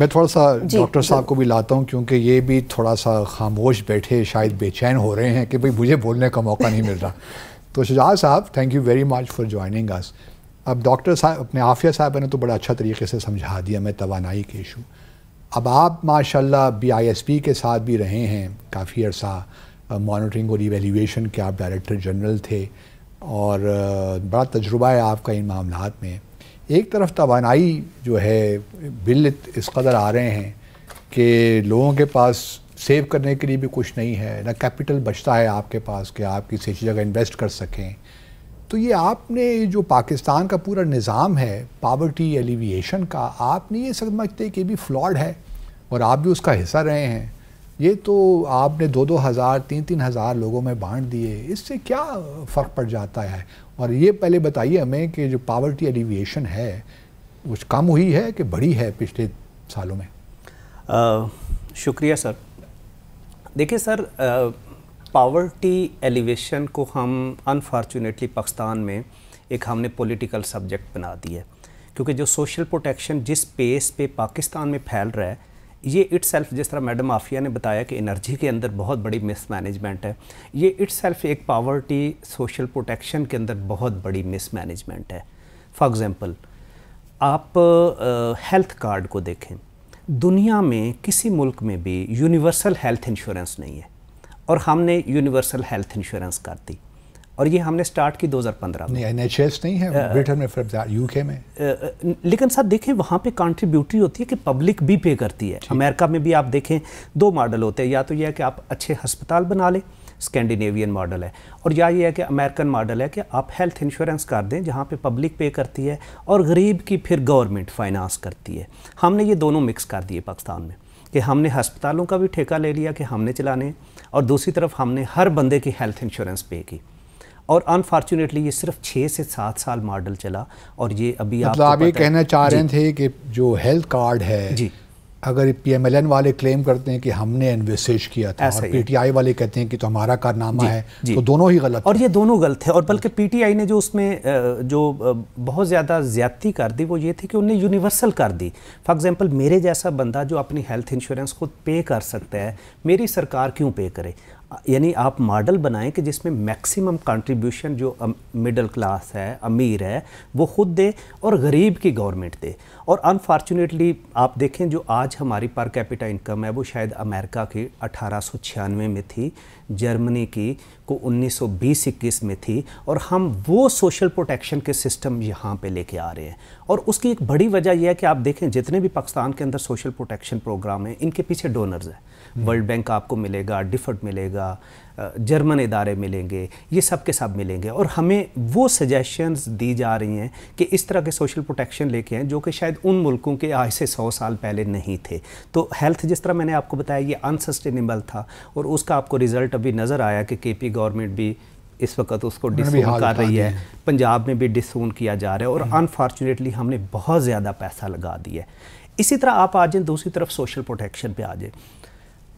मैं थोड़ा सा डॉक्टर साहब को भी लाता हूँ क्योंकि ये भी थोड़ा सा खामोश बैठे शायद बेचैन हो रहे हैं कि भाई मुझे बोलने का मौका नहीं मिल रहा तो शुजात साहब thank you very much for joining us अब डॉक्टर साहब अपने आफिया साहब ने तो बड़ा अच्छा तरीके से समझा दिया मैं तोानाई के इशू अब आप माशाल्लाह बीआईएसपी के साथ भी रहे हैं काफ़ी अर्सा मॉनिटरिंग और इवेल्यूशन के आप डायरेक्टर जनरल थे और बड़ा तजुर्बा है आपका इन मामला में एक तरफ तोानाई जो है बिल इस कदर आ रहे हैं कि लोगों के पास सेव करने के लिए भी कुछ नहीं है ना कैपिटल बचता है आपके पास कि आप किसी जगह इन्वेस्ट कर सकें तो ये आपने जो पाकिस्तान का पूरा निज़ाम है पावर्टी एलिविएशन का आप नहीं ये समझते कि भी फ्लॉड है और आप भी उसका हिस्सा रहे हैं ये तो आपने दो दो हज़ार तीन तीन हज़ार लोगों में बांट दिए इससे क्या फ़र्क पड़ जाता है और ये पहले बताइए हमें कि जो पावर्टी एलिविएशन है कुछ कम हुई है कि बड़ी है पिछले सालों में आ, शुक्रिया सर देखिए सर पावर्टी एलिवेशन को हम अनफॉर्चुनेटली पाकिस्तान में एक हमने पॉलिटिकल सब्जेक्ट बना दिया क्योंकि जो सोशल प्रोटेक्शन जिस पेस पे पाकिस्तान में फैल रहा है ये इट्स सेल्फ जिस तरह मैडम आफिया ने बताया कि एनर्जी के अंदर बहुत बड़ी मिसमैनेजमेंट है ये इट्स सेल्फ एक पावर्टी सोशल प्रोटेक्शन के अंदर बहुत बड़ी मिसमैनेजमेंट है फॉर एग्ज़ाम्पल आप हेल्थ uh, कार्ड को देखें दुनिया में किसी मुल्क में भी यूनिवर्सल हेल्थ इंश्योरेंस नहीं है और हमने यूनिवर्सल हेल्थ इंश्योरेंस कर दी और ये हमने स्टार्ट की 2015 में एन नहीं है ब्रिटेन में यूके में लेकिन साहब देखें वहाँ पे कॉन्ट्रीब्यूटरी होती है कि पब्लिक भी पे करती है अमेरिका में भी आप देखें दो मॉडल होते हैं या तो यह है कि आप अच्छे हस्पताल बना लें स्कैंडिनेवियन मॉडल है और या ये है कि अमेरिकन मॉडल है कि आप हेल्थ इंश्योरेंस कर दें जहाँ पे पब्लिक पे करती है और गरीब की फिर गवर्नमेंट फाइनेंस करती है हमने ये दोनों मिक्स कर दिए पाकिस्तान में कि हमने हस्पतालों का भी ठेका ले लिया कि हमने चलाने और दूसरी तरफ हमने हर बंदे की हेल्थ इंश्योरेंस पे की और अनफॉर्चुनेटली ये सिर्फ छः से सात साल मॉडल चला और ये अभी मतलब आप ये कहना चाह रहे थे कि जो हेल्थ कार्ड है जी अगर पीएमएलएन वाले क्लेम करते हैं कि हमने इन्वेस्टेज किया था और पीटीआई वाले कहते हैं कि तो हमारा कारनामा है तो दोनों ही गलत और ये दोनों गलत है और बल्कि पीटीआई ने जो उसमें जो बहुत ज़्यादा ज्यादती कर दी वो ये थी कि उन्हें यूनिवर्सल कर दी फॉर एग्जांपल मेरे जैसा बंदा जो अपनी हेल्थ इंश्योरेंस खुद पे कर सकता है मेरी सरकार क्यों पे करे यानी आप मॉडल बनाएं कि जिसमें मैक्सिमम कंट्रीब्यूशन जो मिडिल क्लास है अमीर है वो खुद दे और गरीब की गवर्नमेंट दे और अनफॉर्चुनेटली आप देखें जो आज हमारी पर कैपिटा इनकम है वो शायद अमेरिका की अठारह में थी जर्मनी की को 1920 में थी और हम वो सोशल प्रोटेक्शन के सिस्टम यहाँ पे लेके आ रहे हैं और उसकी एक बड़ी वजह यह है कि आप देखें जितने भी पाकिस्तान के अंदर सोशल प्रोटेक्शन प्रोग्राम हैं इनके पीछे डोनर्स हैं हम्म। वर्ल्ड बैंक आपको मिलेगा डिफर्ट मिलेगा जर्मन इदारे मिलेंगे ये सब के सब मिलेंगे और हमें वो सजेशंस दी जा रही हैं कि इस तरह के सोशल प्रोटेक्शन लेके हैं जो कि शायद उन मुल्कों के आज से सौ साल पहले नहीं थे तो हेल्थ जिस तरह मैंने आपको बताया ये अनसस्टेनेबल था और उसका आपको रिज़ल्ट अभी नज़र आया कि के पी गवर्नमेंट भी इस वक्त उसको डिसोन कर रही है पंजाब में भी डिसोन किया जा रहा है और अनफॉर्चुनेटली हम्म। हमने बहुत ज़्यादा पैसा लगा दिया है इसी तरह आप आ जाएँ दूसरी तरफ सोशल प्रोटेक्शन पे आ जाएँ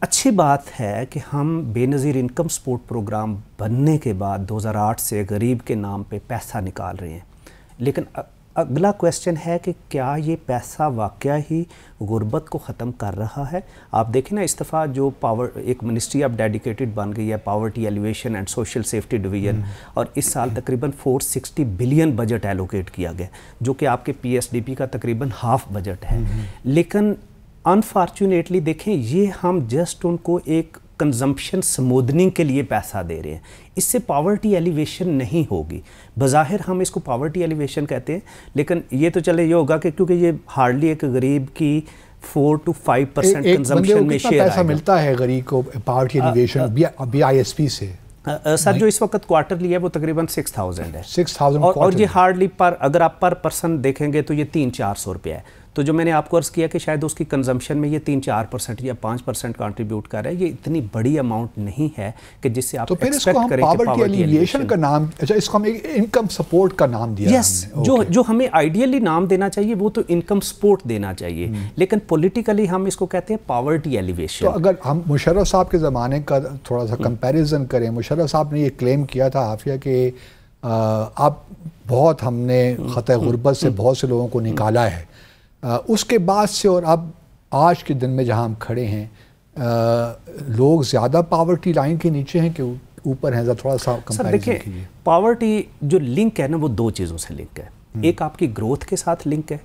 अच्छी बात है कि हम बेनज़ीर इनकम सपोर्ट प्रोग्राम बनने के बाद 2008 से गरीब के नाम पे पैसा निकाल रहे हैं लेकिन अगला क्वेश्चन है कि क्या ये पैसा वाक़ ही गुर्बत को ख़त्म कर रहा है आप देखें ना इस दफ़ा जो पावर एक मिनिस्ट्री अब डेडिकेटेड बन गई है poverty alleviation and social safety division और इस साल तकरीबन 460 बिलियन बजट एलोकेट किया गया जो कि आपके पीएसडीपी का तकरीबन हाफ बजट है हम्म। लेकिन अनफॉर्चुनेटली देखें ये हम जस्ट उनको एक कंजम्पशन समोदनिंग के लिए पैसा दे रहे हैं इससे पावर्टी एलिवेशन नहीं होगी बज़ाहिर हम इसको पावर्टी एलिवेशन कहते हैं लेकिन ये तो चले ये होगा कि क्योंकि ये हार्डली एक गरीब की four two five percent consumption में शेयर पैसा मिलता है गरीब को poverty alleviation B I S P से सर जो इस वक्त क्वार्टरली है वो तकरीबन सिक्स थाउजेंड है सिक्स थाउजेंड और, और ये हार्डली पर अगर आप पर पर्सन देखेंगे तो ये तीन चार सौ रुपया है तो जो मैंने आपको अर्ज़ किया कि शायद उसकी कंजम्पशन में ये तीन चार परसेंट या पाँच परसेंट कॉन्ट्रीब्यूट कर रहा है ये इतनी बड़ी अमाउंट नहीं है कि जिससे आप तो फिर इसको हम पावर्टी एलिविएशन का नाम अच्छा इसको हम एक इनकम सपोर्ट का नाम दिया यस yes, जो okay. जो हमें आइडियली नाम देना चाहिए वो तो इनकम सपोर्ट देना चाहिए हम्म। लेकिन पोलिटिकली हम इसको कहते हैं पावर्टी एलिवेशन तो अगर हम मुशर्रफ साहब के ज़माने का थोड़ा सा कंपेरिजन करें मुशर्रफ साहब ने ये क्लेम किया था हाफिया के आप बहुत हमने हम्म। ख़त गुरबत से हम्म। बहुत से लोगों को निकाला है उसके बाद से और अब आज के दिन में जहाँ हम खड़े हैं आ, लोग ज़्यादा पावर्टी लाइन के नीचे हैं कि ऊपर हैं थोड़ा सा देखिए पावर्टी जो लिंक है ना वो दो चीज़ों से लिंक है हम्म। एक आपकी ग्रोथ के साथ लिंक है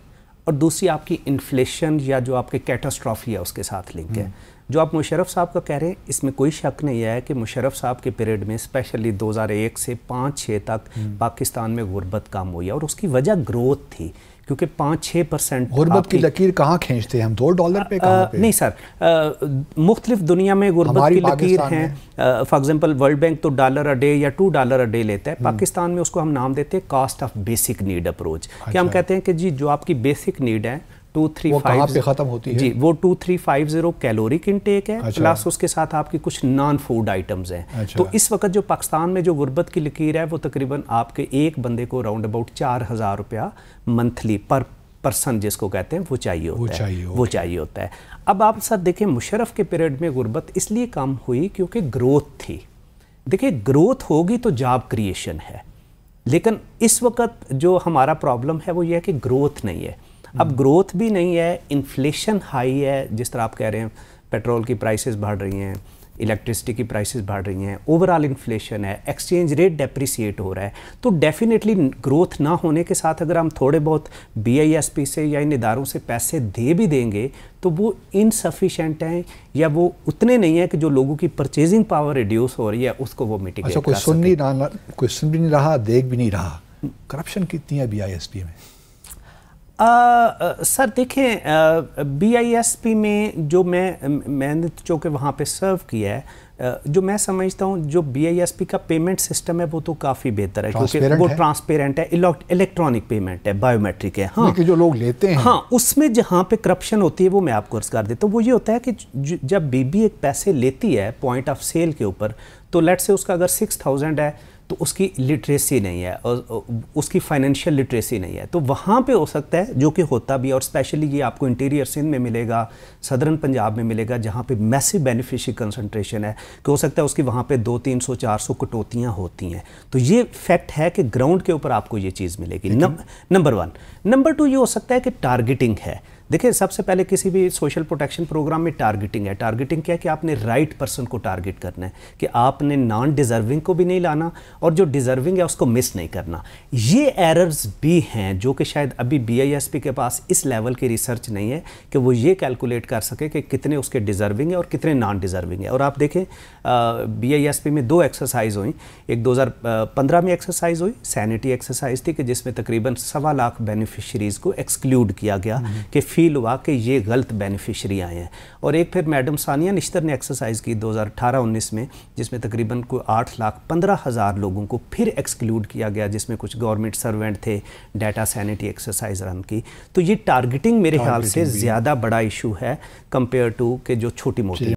और दूसरी आपकी इन्फ्लेशन या जो आपके कैटास्ट्रॉफी है उसके साथ लिंक है हम्म। जो आप मुशरफ साहब का कह रहे हैं इसमें कोई शक नहीं है कि मुशरफ साहब के पीरियड में स्पेशली 2001 से पाँच छः तक हम्म। पाकिस्तान में गुर्बत कम हुई और उसकी वजह ग्रोथ थी क्योंकि पाँच छः परसेंट गुर्बत की लकीर कहाँ खींचते हैं हम दो डॉलर पे, पे नहीं सर मुख्तलिफ दुनिया में गुर्बत की लकीर हैं फॉर एग्जांपल वर्ल्ड बैंक तो डॉलर अ डे या टू डॉलर अ डे लेता है हम्म। पाकिस्तान में उसको हम नाम देते हैं cost of basic need approach कि हम कहते हैं कि जी जो आपकी बेसिक नीड है टू थ्री फाइव खत्म होती है जी वो two three five zero caloric intake है अच्छा। प्लस उसके साथ आपकी कुछ नॉन फूड आइटम्स हैं अच्छा। तो इस वक्त जो पाकिस्तान में जो गुर्बत की लकीर है वो तकरीबन आपके एक बंदे को राउंड अबाउट चार हज़ार रुपया मंथली पर पर्सन जिसको कहते हैं वो चाहिए होता वो है चाहिए वो चाहिए होता है अब आप साथ देखें मुशरफ के पीरियड में गुर्बत इसलिए कम हुई क्योंकि ग्रोथ थी देखिए ग्रोथ होगी तो जॉब क्रिएशन है लेकिन इस वक्त जो हमारा प्रॉब्लम है वो ये है कि ग्रोथ नहीं है अब ग्रोथ हम्म। भी नहीं है इन्फ्लेशन हाई है जिस तरह आप कह रहे हैं पेट्रोल की प्राइसेस बढ़ रही हैं इलेक्ट्रिसिटी की प्राइसेस बढ़ रही हैं ओवरऑल इन्फ्लेशन है एक्सचेंज रेट डेप्रिसिएट हो रहा है तो डेफिनेटली ग्रोथ ना होने के साथ अगर हम थोड़े बहुत बीआईएसपी से या इन इदारों से पैसे दे भी देंगे तो वो इनसफिशेंट हैं या वो उतने नहीं है कि जो लोगों की परचेजिंग पावर रिड्यूस हो रही है उसको वो मिटिगेट अच्छा कोई सुन नहीं रहा कोई सुन भी नहीं रहा देख भी नहीं रहा करप्शन हम्म। कितनी है बी में आ, सर देखें बीआईएसपी में जो मैं मैंने जो कि वहाँ पे सर्व किया है जो मैं समझता हूँ जो बीआईएसपी का पेमेंट सिस्टम है वो तो काफ़ी बेहतर है क्योंकि वो ट्रांसपेरेंट है इलेक्ट्रॉनिक पेमेंट है बायोमेट्रिक है हाँ जो लोग लेते हैं हाँ उसमें जहाँ पे करप्शन होती है वो मैं आपको अर्ज कर देता हूँ वो ये होता है कि जब बीबी एक पैसे लेती है पॉइंट ऑफ सेल के ऊपर तो लेट से उसका अगर सिक्स थाउजेंड है तो उसकी लिटरेसी नहीं है और उसकी फाइनेंशियल लिटरेसी नहीं है तो वहाँ पे हो सकता है जो कि होता भी है और स्पेशली ये आपको इंटीरियर सिंध में मिलेगा सदरन पंजाब में मिलेगा जहाँ पे मैसिव बेनिफिशियल कंसनट्रेशन है कि हो सकता है उसकी वहाँ पे दो तीन सौ चार सौ कटौतियाँ होती हैं तो ये फैक्ट है कि ग्राउंड के ऊपर आपको ये चीज़ मिलेगी नंबर वन नंबर टू ये हो सकता है कि टारगेटिंग है देखिए सबसे पहले किसी भी सोशल प्रोटेक्शन प्रोग्राम में टारगेटिंग है टारगेटिंग क्या है कि आपने राइट right पर्सन को टारगेट करना है कि आपने नॉन डिजर्विंग को भी नहीं लाना और जो डिजर्विंग है उसको मिस नहीं करना ये एरर्स भी हैं जो कि शायद अभी बी के पास इस लेवल की रिसर्च नहीं है कि वो ये कैलकुलेट कर सके कि कितने उसके डिजर्विंग है और कितने नॉन डिजर्विंग है और आप देखें बी में दो एक्सरसाइज हुई एक दो में एक्सरसाइज हुई सैनिटी एक्सरसाइज थी कि जिसमें तकरीबन सवा लाख बेनिफिशरीज़ को एक्सक्लूड किया गया हम्म। कि फील हुआ कि ये गलत बेनिफिशरी आए हैं और एक फिर मैडम सानिया निश्तर ने एक्सरसाइज़ की 2018-19 में जिसमें तकरीबन को आठ लाख पंद्रह हज़ार लोगों को फिर एक्सक्लूड किया गया जिसमें कुछ गवर्नमेंट सर्वेंट थे डाटा सैनिटी एक्सरसाइज रन की तो ये टारगेटिंग मेरे ख्याल से ज़्यादा बड़ा इशू है कंपेयर टू के जो छोटी मोटी